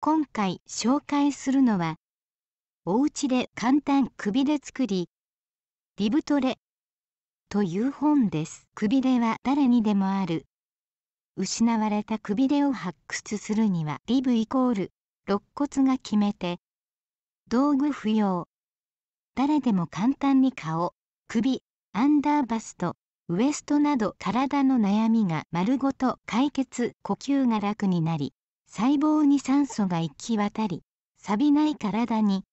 今回紹介するのはお家で簡単くびれ作りリブトレという本ですくびれは誰にでもある失われたくびれを発掘するにはリブイコール肋骨が決めて道具不要誰でも簡単に顔首アンダーバストウエストなど体の悩みが丸ごと解決呼吸が楽になり細胞に酸素が行き渡り錆びない体に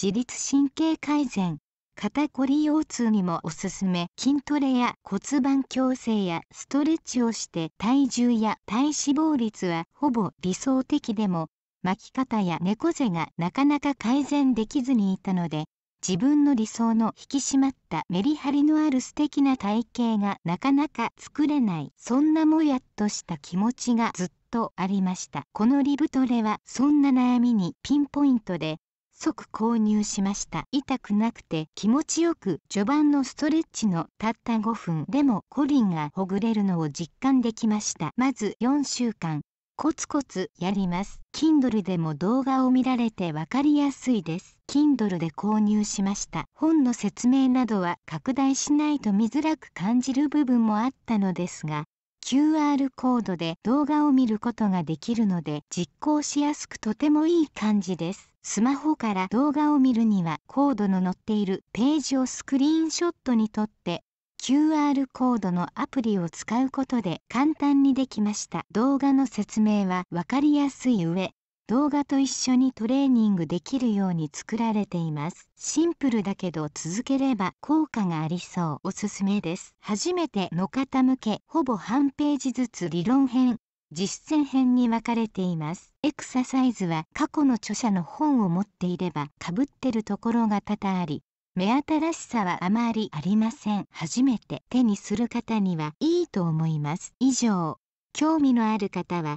自律神経改善肩こり腰痛にもおすすめ筋トレや骨盤矯正やストレッチをして体重や体脂肪率はほぼ理想的でも巻き方や猫背がなかなか改善できずにいたので自分の理想の引き締まったメリハリのある素敵な体型がなかなか作れないそんなもやっとした気持ちがずっとありましたこのリブトレはそんな悩みにピンポイントで即購入しました痛くなくて気持ちよく序盤のストレッチのたった5分でもコリンがほぐれるのを実感できましたまず4週間コツコツやります Kindle でも動画を見られて分かりやすいです Kindle で購入しました本の説明などは拡大しないと見づらく感じる部分もあったのですが QR コードで動画を見ることができるので実行しやすくとてもいい感じです。スマホから動画を見るにはコードの載っているページをスクリーンショットにとって QR コードのアプリを使うことで簡単にできました。動画の説明はわかりやすい上、動画と一緒にトレーニングできるように作られていますシンプルだけど続ければ効果がありそうおすすめです初めての方向けほぼ半ページずつ理論編実践編に分かれていますエクササイズは過去の著者の本を持っていればかぶってるところが多々あり目新しさはあまりありません初めて手にする方にはいいと思います以上興味のある方は